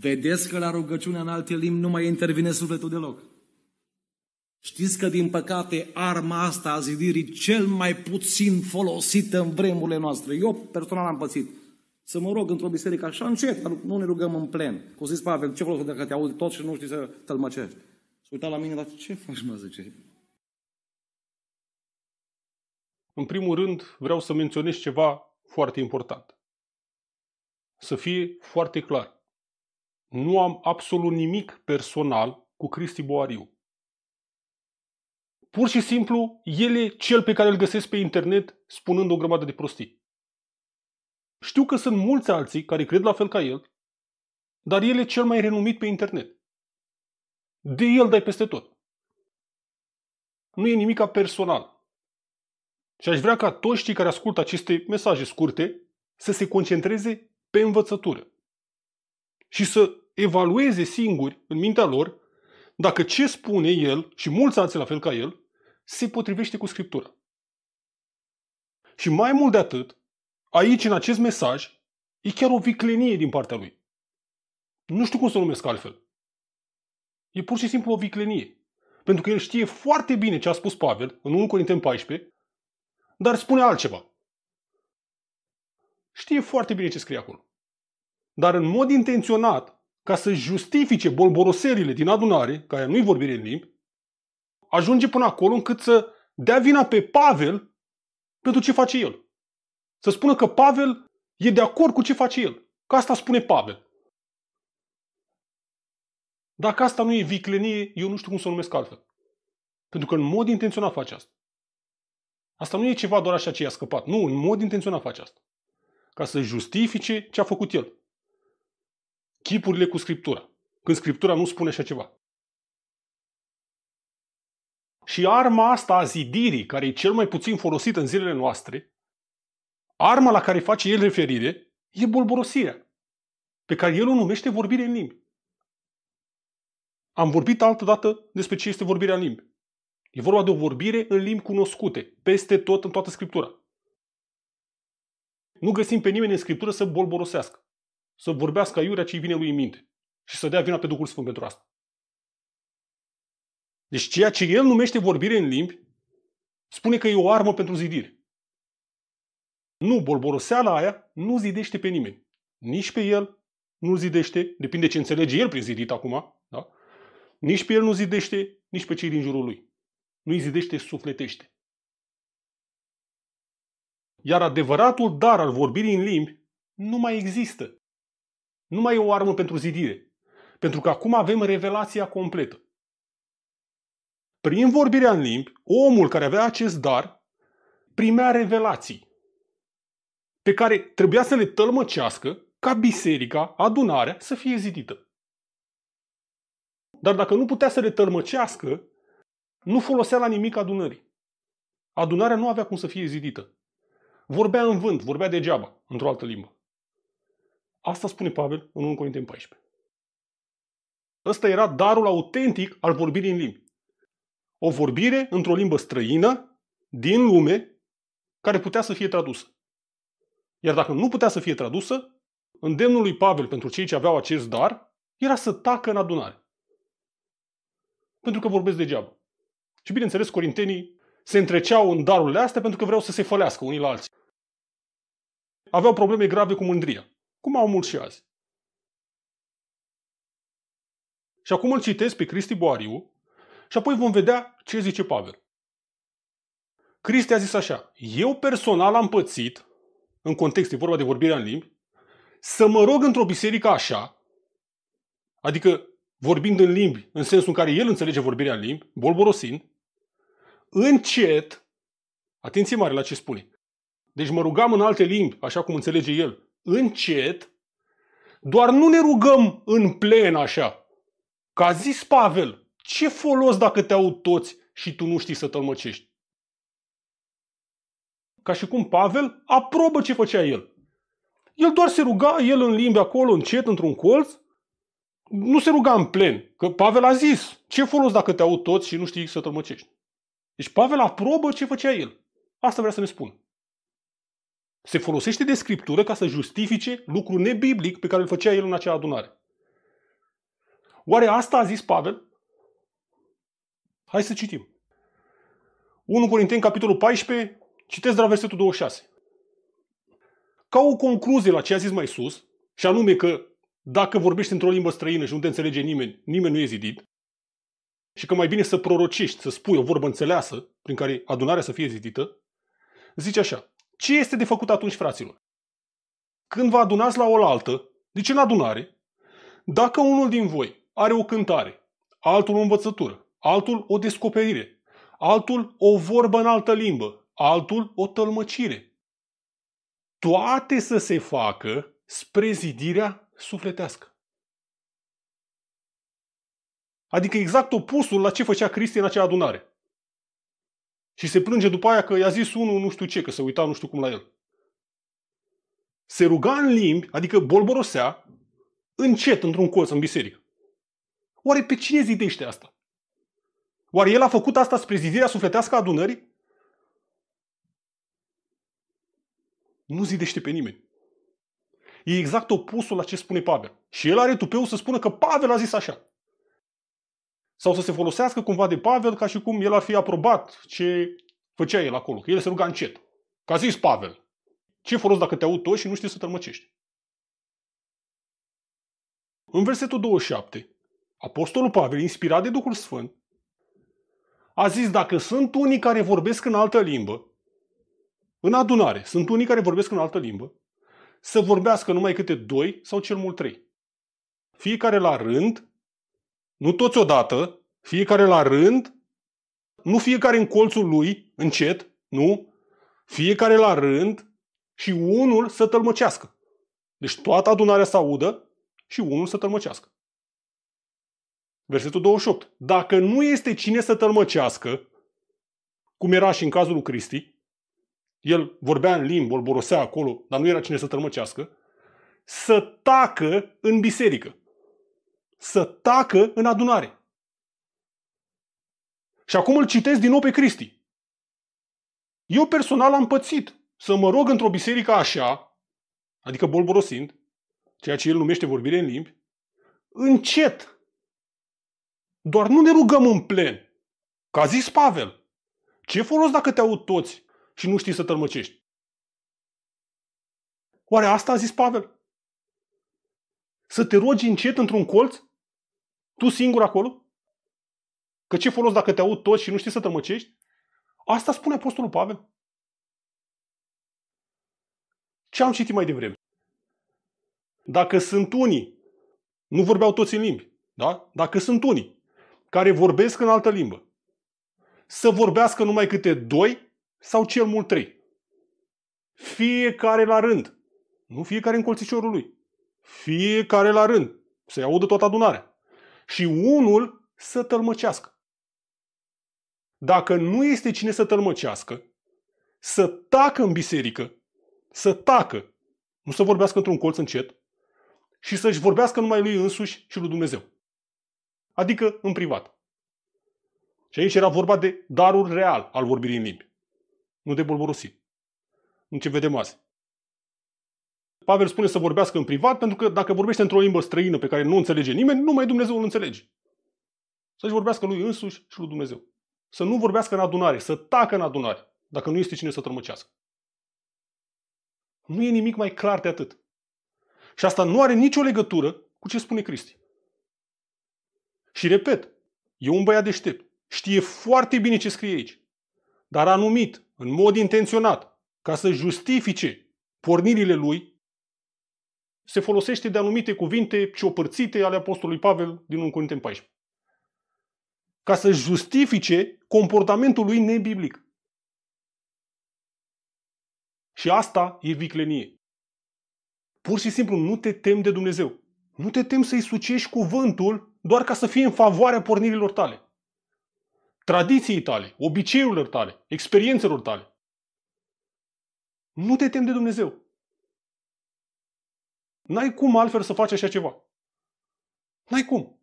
Vedeți că la rugăciunea în alte limbi nu mai intervine sufletul deloc. Știți că, din păcate, arma asta a zidirii cel mai puțin folosită în vremurile noastre. Eu personal am pățit. Să mă rog într-o biserică așa încet, dar nu ne rugăm în plen. Că zis Pavel, ce folos dacă te auzi tot și nu știi să tălmăcești? Să uita la mine, dar ce faci, mă, zice? În primul rând, vreau să menționez ceva foarte important. Să fie foarte clar nu am absolut nimic personal cu Cristi Boariu. Pur și simplu, el e cel pe care îl găsesc pe internet spunând o grămadă de prostii. Știu că sunt mulți alții care cred la fel ca el, dar el e cel mai renumit pe internet. De el dai peste tot. Nu e nimic personal. Și aș vrea ca toți cei care ascultă aceste mesaje scurte să se concentreze pe învățătură și să evalueze singuri, în mintea lor, dacă ce spune el, și mulți alții la fel ca el, se potrivește cu Scriptura. Și mai mult de atât, aici, în acest mesaj, e chiar o viclenie din partea lui. Nu știu cum să o numesc altfel. E pur și simplu o viclenie. Pentru că el știe foarte bine ce a spus Pavel în 1 Corinteni 14, dar spune altceva. Știe foarte bine ce scrie acolo. Dar în mod intenționat, ca să justifice bolboroserile din adunare, care nu-i vorbire în limbi, ajunge până acolo încât să dea vina pe Pavel pentru ce face el. Să spună că Pavel e de acord cu ce face el. Că asta spune Pavel. Dacă asta nu e viclenie, eu nu știu cum să o numesc altfel. Pentru că în mod intenționat face asta. Asta nu e ceva doar așa ce i-a scăpat. Nu, în mod intenționat face asta. Ca să justifice ce a făcut el chipurile cu Scriptura, când Scriptura nu spune așa ceva. Și arma asta a zidirii, care e cel mai puțin folosită în zilele noastre, arma la care face el referire, e bolborosirea, pe care el o numește vorbire în limbi. Am vorbit altă dată despre ce este vorbirea în limbi. E vorba de o vorbire în limbi cunoscute, peste tot în toată Scriptura. Nu găsim pe nimeni în Scriptură să bolborosească să vorbească iurea ce vine lui în minte și să dea vina pe Duhul Sfânt pentru asta. Deci ceea ce el numește vorbire în limbi, spune că e o armă pentru zidire. Nu, bolboroseala aia nu zidește pe nimeni. Nici pe el nu zidește, depinde ce înțelege el prin zidit acum, da? nici pe el nu zidește, nici pe cei din jurul lui. Nu îi zidește, sufletește. Iar adevăratul dar al vorbirii în limbi nu mai există. Nu mai e o armă pentru zidire. Pentru că acum avem revelația completă. Prin vorbirea în limbi, omul care avea acest dar primea revelații pe care trebuia să le tălmăcească ca biserica, adunarea, să fie zidită. Dar dacă nu putea să le tălmăcească, nu folosea la nimic adunării. Adunarea nu avea cum să fie zidită. Vorbea în vânt, vorbea degeaba, într-o altă limbă. Asta spune Pavel în 1 Corinteni 14. Ăsta era darul autentic al vorbirii în limbi. O vorbire într-o limbă străină, din lume, care putea să fie tradusă. Iar dacă nu putea să fie tradusă, îndemnul lui Pavel pentru cei ce aveau acest dar era să tacă în adunare. Pentru că vorbesc degeaba. Și bineînțeles, corintenii se întreceau în darurile astea pentru că vreau să se fălească unii la alții. Aveau probleme grave cu mândria cum au mulți și azi. Și acum îl citesc pe Cristi Boariu și apoi vom vedea ce zice Pavel. Cristi a zis așa, eu personal am pățit, în context e vorba de vorbirea în limbi, să mă rog într-o biserică așa, adică vorbind în limbi, în sensul în care el înțelege vorbirea în limbi, bolborosind, încet, atenție mare la ce spune, deci mă rugam în alte limbi, așa cum înțelege el, încet, doar nu ne rugăm în plen așa. ca a zis Pavel, ce folos dacă te aud toți și tu nu știi să tălmăcești? Ca și cum Pavel aprobă ce făcea el. El doar se ruga, el în limbi acolo, încet, într-un colț, nu se ruga în plen. Că Pavel a zis, ce folos dacă te aud toți și nu știi să tălmăcești? Deci Pavel aprobă ce făcea el. Asta vrea să ne spună se folosește de scriptură ca să justifice lucrul nebiblic pe care îl făcea el în acea adunare. Oare asta a zis Pavel? Hai să citim. 1 Corinteni, capitolul 14, citesc de la versetul 26. Ca o concluzie la ce a zis mai sus, și anume că dacă vorbești într-o limbă străină și nu te înțelege nimeni, nimeni nu e zidit, și că mai bine să prorocești, să spui o vorbă înțeleasă, prin care adunarea să fie zidită, zice așa. Ce este de făcut atunci, fraților? Când vă adunați la oaltă, deci în adunare, dacă unul din voi are o cântare, altul o învățătură, altul o descoperire, altul o vorbă în altă limbă, altul o tălmăcire, toate să se facă spre zidirea sufletească. Adică exact opusul la ce făcea Cristi în acea adunare. Și se plânge după aia că i-a zis unul nu știu ce, că se uita nu știu cum la el. Se ruga în limbi, adică bolborosea, încet într-un colț în biserică. Oare pe cine zidește asta? Oare el a făcut asta spre zidirea sufletească a adunării? Nu zidește pe nimeni. E exact opusul la ce spune Pavel. Și el are tupeu să spună că Pavel a zis așa sau să se folosească cumva de Pavel ca și cum el ar fi aprobat ce făcea el acolo, că el se ruga încet. Că a zis Pavel, ce folos dacă te aud toți și nu știi să tălmăcești? În versetul 27, Apostolul Pavel, inspirat de Duhul Sfânt, a zis, dacă sunt unii care vorbesc în altă limbă, în adunare, sunt unii care vorbesc în altă limbă, să vorbească numai câte doi sau cel mult trei. Fiecare la rând, nu toți odată, fiecare la rând, nu fiecare în colțul lui, încet, nu, fiecare la rând și unul să tălmăcească. Deci toată adunarea să audă și unul să tălmăcească. Versetul 28. Dacă nu este cine să tălmăcească, cum era și în cazul lui Cristi, el vorbea în limbă, îl borosea acolo, dar nu era cine să tălmăcească, să tacă în biserică să tacă în adunare. Și acum îl citesc din nou pe Cristi. Eu personal am pățit să mă rog într-o biserică așa, adică bolborosind, ceea ce el numește vorbire în limbi, încet. Doar nu ne rugăm în plen. Ca a zis Pavel, ce folos dacă te aud toți și nu știi să tălmăcești? Oare asta a zis Pavel? Să te rogi încet într-un colț? Tu singur acolo? Că ce folos dacă te aud toți și nu știi să tămăcești? Asta spune Apostolul Pavel. Ce am citit mai devreme? Dacă sunt unii, nu vorbeau toți în limbi, da? Dacă sunt unii care vorbesc în altă limbă, să vorbească numai câte doi sau cel mult trei. Fiecare la rând. Nu fiecare în colțișorul lui. Fiecare la rând. Să-i audă toată adunarea și unul să tălmăcească. Dacă nu este cine să tălmăcească, să tacă în biserică, să tacă, nu să vorbească într-un colț încet, și să-și vorbească numai lui însuși și lui Dumnezeu. Adică în privat. Și aici era vorba de darul real al vorbirii în limbi, nu de bolborosit. Nu ce vedem azi. Pavel spune să vorbească în privat, pentru că dacă vorbește într-o limbă străină pe care nu înțelege nimeni, numai Dumnezeu îl înțelege. Să-și vorbească lui însuși și lui Dumnezeu. Să nu vorbească în adunare, să tacă în adunare, dacă nu este cine să trămăcească. Nu e nimic mai clar de atât. Și asta nu are nicio legătură cu ce spune Cristi. Și repet, e un băiat deștept. Știe foarte bine ce scrie aici. Dar a numit, în mod intenționat, ca să justifice pornirile lui, se folosește de anumite cuvinte ciopărțite ale Apostolului Pavel din 1 Corinteni 14. Ca să justifice comportamentul lui nebiblic. Și asta e viclenie. Pur și simplu nu te temi de Dumnezeu. Nu te temi să-i sucești cuvântul doar ca să fie în favoarea pornirilor tale. Tradiției tale, obiceiurilor tale, experiențelor tale. Nu te temi de Dumnezeu. N-ai cum altfel să faci așa ceva. N-ai cum.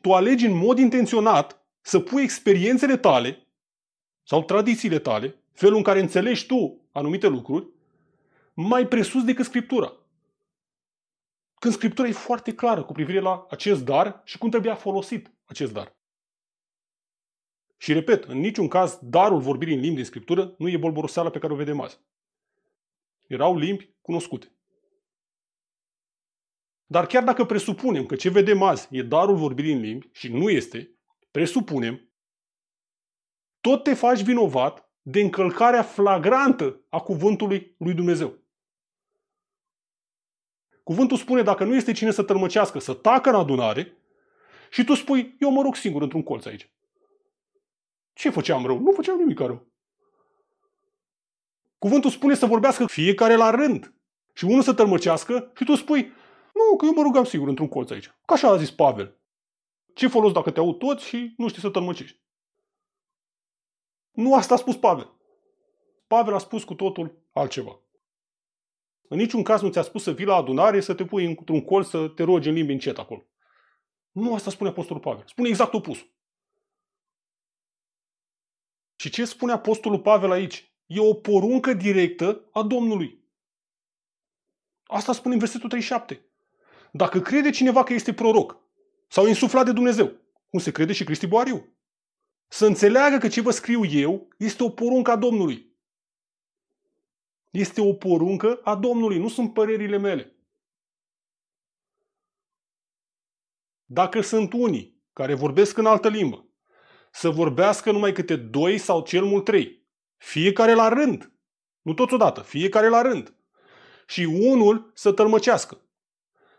Tu alegi în mod intenționat să pui experiențele tale sau tradițiile tale, felul în care înțelegi tu anumite lucruri, mai presus decât Scriptura. Când Scriptura e foarte clară cu privire la acest dar și cum trebuia folosit acest dar. Și repet, în niciun caz, darul vorbirii în limbi din Scriptură nu e bolboroseala pe care o vedem azi. Erau limbi cunoscute. Dar chiar dacă presupunem că ce vedem azi e darul vorbirii în limbi și nu este, presupunem, tot te faci vinovat de încălcarea flagrantă a cuvântului lui Dumnezeu. Cuvântul spune dacă nu este cine să tălmăcească, să tacă în adunare și tu spui, eu mă rog singur într-un colț aici. Ce făceam rău? Nu făceam nimic rău. Cuvântul spune să vorbească fiecare la rând. Și unul să tălmăcească și tu spui, nu, că eu mă rugam sigur într-un colț aici. Ca așa a zis Pavel. Ce folos dacă te aud toți și nu știi să tălmăcești? Nu asta a spus Pavel. Pavel a spus cu totul altceva. În niciun caz nu ți-a spus să vii la adunare, să te pui într-un colț, să te rogi în limbi încet acolo. Nu asta spune Apostolul Pavel. Spune exact opusul. Și ce spune Apostolul Pavel aici? E o poruncă directă a Domnului. Asta spune în versetul 37. Dacă crede cineva că este proroc sau insuflat de Dumnezeu, cum se crede și Cristi Boariu, să înțeleagă că ce vă scriu eu este o poruncă a Domnului. Este o poruncă a Domnului, nu sunt părerile mele. Dacă sunt unii care vorbesc în altă limbă, să vorbească numai câte doi sau cel mult trei, fiecare la rând. Nu toți odată, fiecare la rând. Și unul să tălmăcească.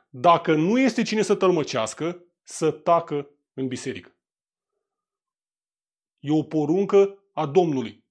Dacă nu este cine să tălmăcească, să tacă în biserică. E o poruncă a Domnului.